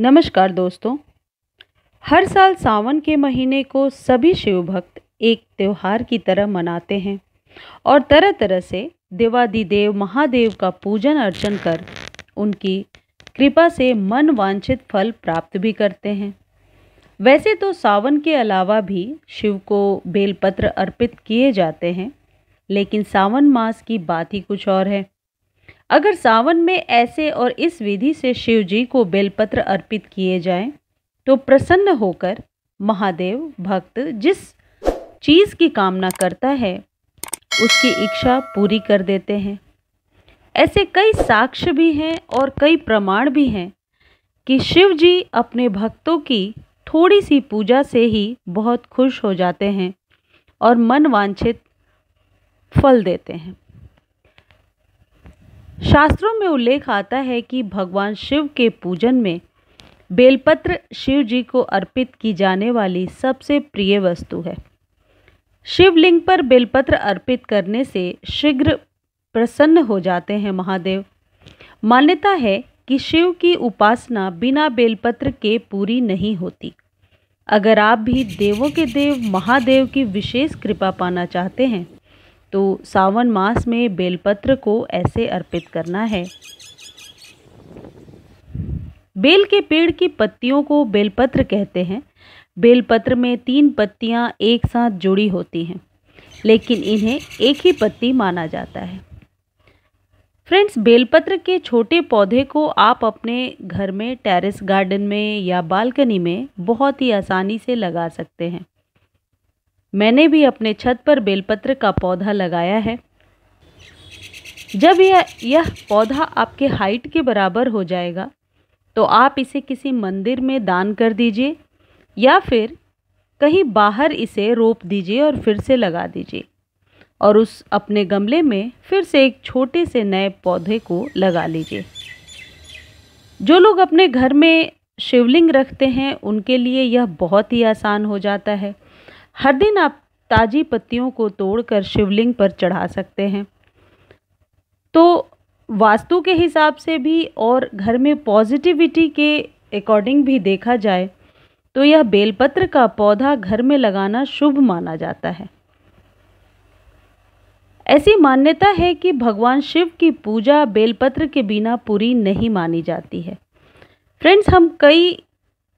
नमस्कार दोस्तों हर साल सावन के महीने को सभी शिव भक्त एक त्यौहार की तरह मनाते हैं और तरह तरह से देवादिदेव महादेव का पूजन अर्चन कर उनकी कृपा से मन वांछित फल प्राप्त भी करते हैं वैसे तो सावन के अलावा भी शिव को बेलपत्र अर्पित किए जाते हैं लेकिन सावन मास की बात ही कुछ और है अगर सावन में ऐसे और इस विधि से शिव जी को बेलपत्र अर्पित किए जाएं, तो प्रसन्न होकर महादेव भक्त जिस चीज़ की कामना करता है उसकी इच्छा पूरी कर देते हैं ऐसे कई साक्ष्य भी हैं और कई प्रमाण भी हैं कि शिव जी अपने भक्तों की थोड़ी सी पूजा से ही बहुत खुश हो जाते हैं और मन वांछित फल देते हैं शास्त्रों में उल्लेख आता है कि भगवान शिव के पूजन में बेलपत्र शिव जी को अर्पित की जाने वाली सबसे प्रिय वस्तु है शिवलिंग पर बेलपत्र अर्पित करने से शीघ्र प्रसन्न हो जाते हैं महादेव मान्यता है कि शिव की उपासना बिना बेलपत्र के पूरी नहीं होती अगर आप भी देवों के देव महादेव की विशेष कृपा पाना चाहते हैं तो सावन मास में बेलपत्र को ऐसे अर्पित करना है बेल के पेड़ की पत्तियों को बेलपत्र कहते हैं बेलपत्र में तीन पत्तियां एक साथ जुड़ी होती हैं लेकिन इन्हें एक ही पत्ती माना जाता है फ्रेंड्स बेलपत्र के छोटे पौधे को आप अपने घर में टेरेस गार्डन में या बालकनी में बहुत ही आसानी से लगा सकते हैं मैंने भी अपने छत पर बेलपत्र का पौधा लगाया है जब यह यह पौधा आपके हाइट के बराबर हो जाएगा तो आप इसे किसी मंदिर में दान कर दीजिए या फिर कहीं बाहर इसे रोप दीजिए और फिर से लगा दीजिए और उस अपने गमले में फिर से एक छोटे से नए पौधे को लगा लीजिए जो लोग अपने घर में शिवलिंग रखते हैं उनके लिए यह बहुत ही आसान हो जाता है हर दिन आप ताजी पत्तियों को तोड़कर शिवलिंग पर चढ़ा सकते हैं तो वास्तु के हिसाब से भी और घर में पॉजिटिविटी के अकॉर्डिंग भी देखा जाए तो यह बेलपत्र का पौधा घर में लगाना शुभ माना जाता है ऐसी मान्यता है कि भगवान शिव की पूजा बेलपत्र के बिना पूरी नहीं मानी जाती है फ्रेंड्स हम कई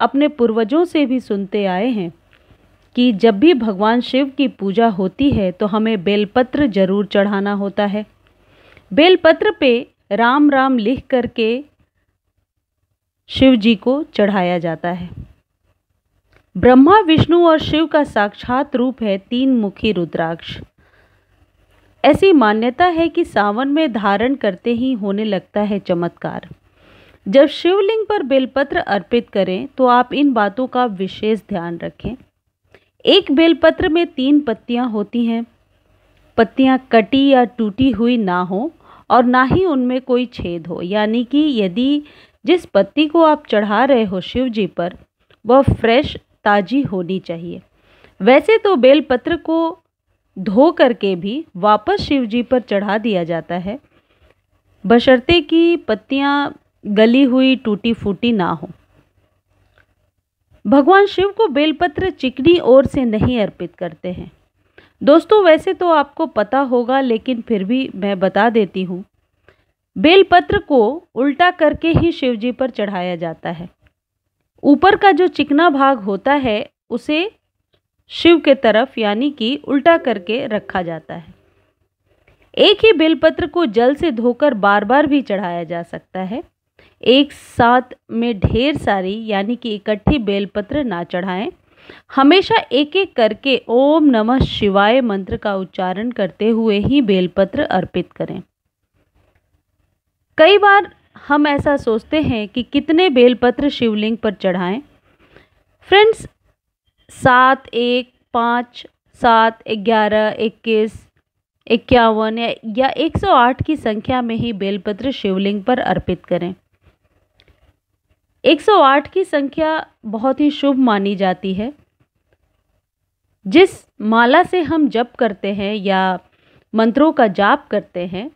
अपने पूर्वजों से भी सुनते आए हैं कि जब भी भगवान शिव की पूजा होती है तो हमें बेलपत्र जरूर चढ़ाना होता है बेलपत्र पे राम राम लिख करके शिव जी को चढ़ाया जाता है ब्रह्मा विष्णु और शिव का साक्षात रूप है तीन मुखी रुद्राक्ष ऐसी मान्यता है कि सावन में धारण करते ही होने लगता है चमत्कार जब शिवलिंग पर बेलपत्र अर्पित करें तो आप इन बातों का विशेष ध्यान रखें एक बेलपत्र में तीन पत्तियां होती हैं पत्तियां कटी या टूटी हुई ना हो और ना ही उनमें कोई छेद हो यानी कि यदि जिस पत्ती को आप चढ़ा रहे हो शिव जी पर वह फ्रेश ताजी होनी चाहिए वैसे तो बेलपत्र को धो करके भी वापस शिव जी पर चढ़ा दिया जाता है बशर्ते कि पत्तियाँ गली हुई टूटी फूटी ना हो भगवान शिव को बेलपत्र चिकनी ओर से नहीं अर्पित करते हैं दोस्तों वैसे तो आपको पता होगा लेकिन फिर भी मैं बता देती हूँ बेलपत्र को उल्टा करके ही शिव जी पर चढ़ाया जाता है ऊपर का जो चिकना भाग होता है उसे शिव के तरफ यानी कि उल्टा करके रखा जाता है एक ही बेलपत्र को जल से धोकर बार बार भी चढ़ाया जा सकता है एक साथ में ढेर सारी यानी कि इकट्ठी बेलपत्र ना चढ़ाएं हमेशा एक एक करके ओम नमः शिवाय मंत्र का उच्चारण करते हुए ही बेलपत्र अर्पित करें कई बार हम ऐसा सोचते हैं कि कितने बेलपत्र शिवलिंग पर चढ़ाएं फ्रेंड्स सात एक पाँच सात ग्यारह इक्कीस इक्यावन या एक सौ आठ की संख्या में ही बेलपत्र शिवलिंग पर अर्पित करें 108 की संख्या बहुत ही शुभ मानी जाती है जिस माला से हम जप करते हैं या मंत्रों का जाप करते हैं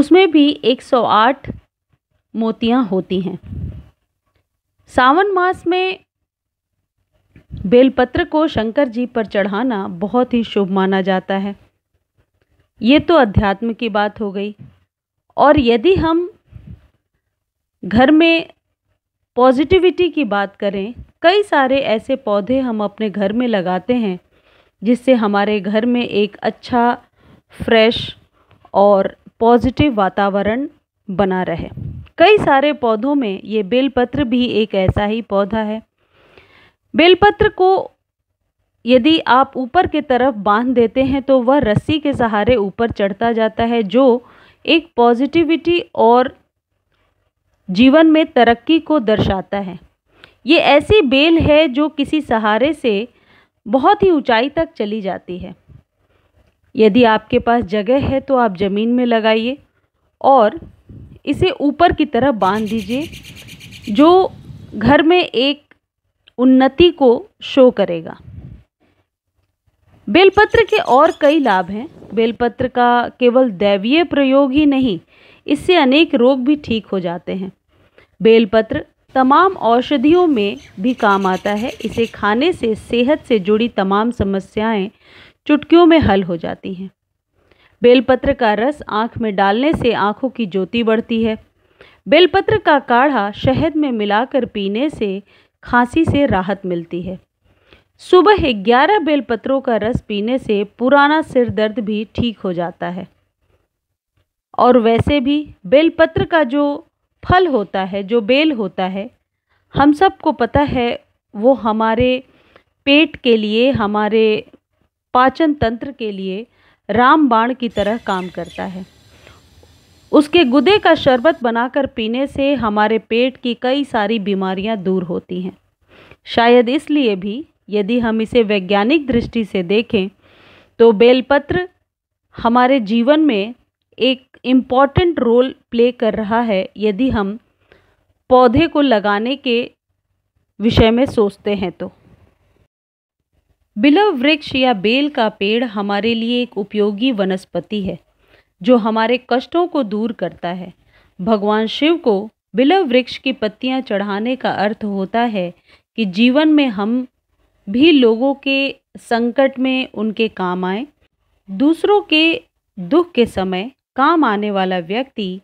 उसमें भी 108 मोतियां होती हैं सावन मास में बेलपत्र को शंकर जी पर चढ़ाना बहुत ही शुभ माना जाता है ये तो अध्यात्म की बात हो गई और यदि हम घर में पॉजिटिविटी की बात करें कई सारे ऐसे पौधे हम अपने घर में लगाते हैं जिससे हमारे घर में एक अच्छा फ्रेश और पॉजिटिव वातावरण बना रहे कई सारे पौधों में ये बेलपत्र भी एक ऐसा ही पौधा है बेलपत्र को यदि आप ऊपर की तरफ बांध देते हैं तो वह रस्सी के सहारे ऊपर चढ़ता जाता है जो एक पॉजिटिविटी और जीवन में तरक्की को दर्शाता है ये ऐसी बेल है जो किसी सहारे से बहुत ही ऊंचाई तक चली जाती है यदि आपके पास जगह है तो आप ज़मीन में लगाइए और इसे ऊपर की तरफ बांध दीजिए जो घर में एक उन्नति को शो करेगा बेलपत्र के और कई लाभ हैं बेलपत्र का केवल दैवीय प्रयोग ही नहीं इससे अनेक रोग भी ठीक हो जाते हैं बेलपत्र तमाम औषधियों में भी काम आता है इसे खाने से सेहत से जुड़ी तमाम समस्याएं चुटकियों में हल हो जाती हैं बेलपत्र का रस आँख में डालने से आँखों की ज्योति बढ़ती है बेलपत्र का काढ़ा शहद में मिलाकर पीने से खांसी से राहत मिलती है सुबह ग्यारह बेलपत्रों का रस पीने से पुराना सिर दर्द भी ठीक हो जाता है और वैसे भी बेलपत्र का जो फल होता है जो बेल होता है हम सबको पता है वो हमारे पेट के लिए हमारे पाचन तंत्र के लिए रामबाण की तरह काम करता है उसके गुदे का शरबत बनाकर पीने से हमारे पेट की कई सारी बीमारियां दूर होती हैं शायद इसलिए भी यदि हम इसे वैज्ञानिक दृष्टि से देखें तो बेलपत्र हमारे जीवन में एक इम्पॉर्टेंट रोल प्ले कर रहा है यदि हम पौधे को लगाने के विषय में सोचते हैं तो बिलव वृक्ष या बेल का पेड़ हमारे लिए एक उपयोगी वनस्पति है जो हमारे कष्टों को दूर करता है भगवान शिव को बिलव वृक्ष की पत्तियां चढ़ाने का अर्थ होता है कि जीवन में हम भी लोगों के संकट में उनके काम आए दूसरों के दुख के समय काम आने वाला व्यक्ति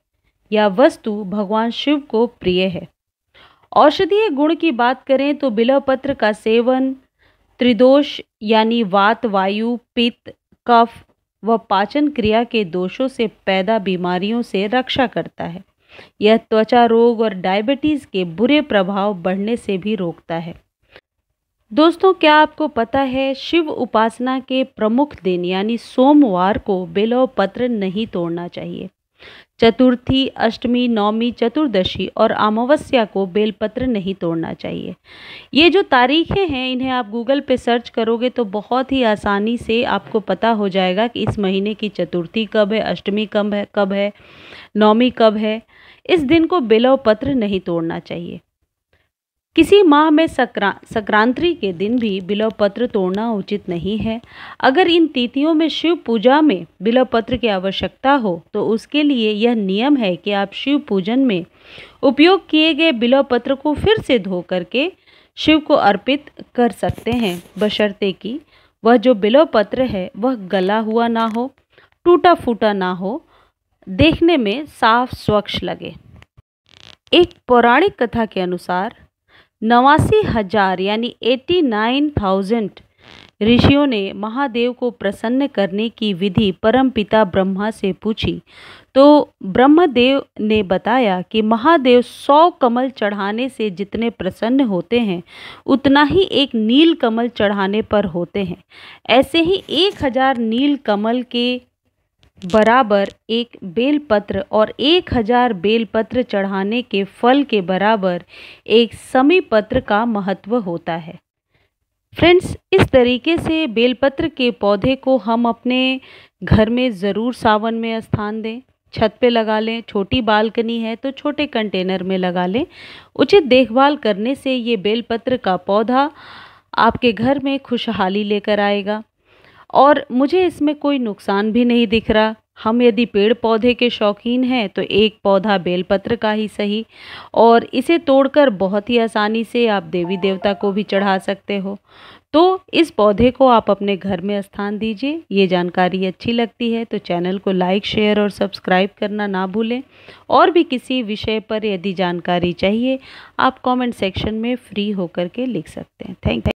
या वस्तु भगवान शिव को प्रिय है औषधीय गुण की बात करें तो बिलवपत्र पत्र का सेवन त्रिदोष यानी वात वायु पित्त कफ व पाचन क्रिया के दोषों से पैदा बीमारियों से रक्षा करता है यह त्वचा रोग और डायबिटीज़ के बुरे प्रभाव बढ़ने से भी रोकता है दोस्तों क्या आपको पता है शिव उपासना के प्रमुख दिन यानी सोमवार को बेलव पत्र नहीं तोड़ना चाहिए चतुर्थी अष्टमी नौमी चतुर्दशी और अमावस्या को बेलपत्र नहीं तोड़ना चाहिए ये जो तारीखें हैं इन्हें आप गूगल पे सर्च करोगे तो बहुत ही आसानी से आपको पता हो जाएगा कि इस महीने की चतुर्थी कब है अष्टमी कब है कब है नौमी कब है इस दिन को बेलव पत्र नहीं तोड़ना चाहिए किसी माह में सक्रा संक्रांति के दिन भी बिलव पत्र तोड़ना उचित नहीं है अगर इन तिथियों में शिव पूजा में बिलव पत्र की आवश्यकता हो तो उसके लिए यह नियम है कि आप शिव पूजन में उपयोग किए गए बिलव पत्र को फिर से धो करके शिव को अर्पित कर सकते हैं बशर्ते कि वह जो बिलव पत्र है वह गला हुआ ना हो टूटा फूटा ना हो देखने में साफ स्वच्छ लगे एक पौराणिक कथा के अनुसार नवासी हजार यानी एटी नाइन थाउजेंड ऋषियों ने महादेव को प्रसन्न करने की विधि परमपिता ब्रह्मा से पूछी तो ब्रह्मदेव ने बताया कि महादेव सौ कमल चढ़ाने से जितने प्रसन्न होते हैं उतना ही एक नील कमल चढ़ाने पर होते हैं ऐसे ही एक हजार नील कमल के बराबर एक बेलपत्र और एक हजार बेलपत्र चढ़ाने के फल के बराबर एक समी पत्र का महत्व होता है फ्रेंड्स इस तरीके से बेलपत्र के पौधे को हम अपने घर में ज़रूर सावन में स्थान दें छत पे लगा लें छोटी बालकनी है तो छोटे कंटेनर में लगा लें उचित देखभाल करने से ये बेलपत्र का पौधा आपके घर में खुशहाली लेकर आएगा और मुझे इसमें कोई नुकसान भी नहीं दिख रहा हम यदि पेड़ पौधे के शौकीन हैं तो एक पौधा बेलपत्र का ही सही और इसे तोड़कर बहुत ही आसानी से आप देवी देवता को भी चढ़ा सकते हो तो इस पौधे को आप अपने घर में स्थान दीजिए ये जानकारी अच्छी लगती है तो चैनल को लाइक शेयर और सब्सक्राइब करना ना भूलें और भी किसी विषय पर यदि जानकारी चाहिए आप कमेंट सेक्शन में फ्री होकर के लिख सकते हैं थैंक